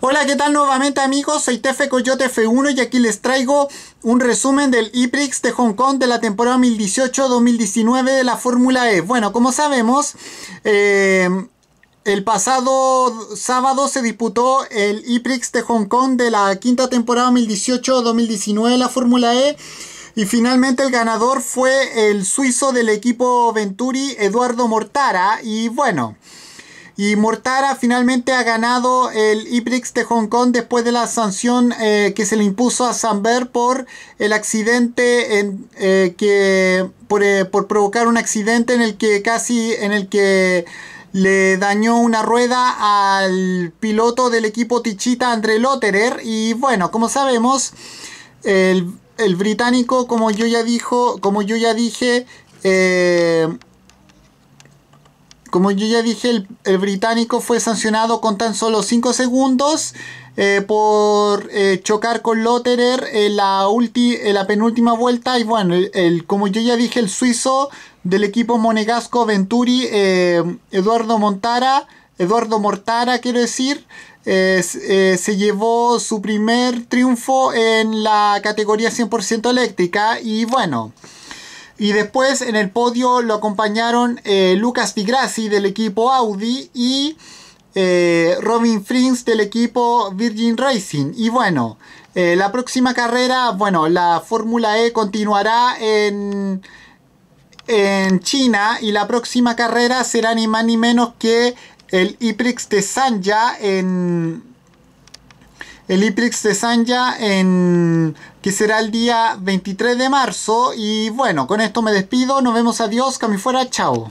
Hola, ¿qué tal nuevamente amigos? Soy Tefe Coyote F1 y aquí les traigo un resumen del IPRIX de Hong Kong de la temporada 2018-2019 de la Fórmula E. Bueno, como sabemos, eh, el pasado sábado se disputó el IPRIX de Hong Kong de la quinta temporada 2018-2019 de la Fórmula E. Y finalmente el ganador fue el suizo del equipo Venturi, Eduardo Mortara. Y bueno... Y Mortara finalmente ha ganado el IBRIX de Hong Kong después de la sanción eh, que se le impuso a Samber por el accidente en, eh, que eh, por, provocar un accidente en el que casi en el que le dañó una rueda al piloto del equipo Tichita André Lotterer y bueno, como sabemos el, el británico como yo ya dijo, como yo ya dije como yo ya dije, el, británico fue sancionado con tan solo 5 segundos eh, por eh, chocar con Lotterer en la, la penúltima vuelta. Y bueno, el, como yo ya dije, el suizo del equipo monegasco Venturi, eh, Eduardo Montara, Eduardo Mortara, quiero decir, se llevó su primer triunfo en la categoría 100% eléctrica. Y bueno. Y después en el podio lo acompañaron eh, Lucas Pigrassi del equipo Audi y eh, Robin Frins del equipo Virgin Racing. Y bueno, eh, la próxima carrera, bueno, la Fórmula E continuará en, en China y la próxima carrera será ni más ni menos que el Iprix de Sanya en el IPRIX de Sanja en que será el día 23 de marzo y bueno, con esto me despido, nos vemos, adiós, cami fuera, chao.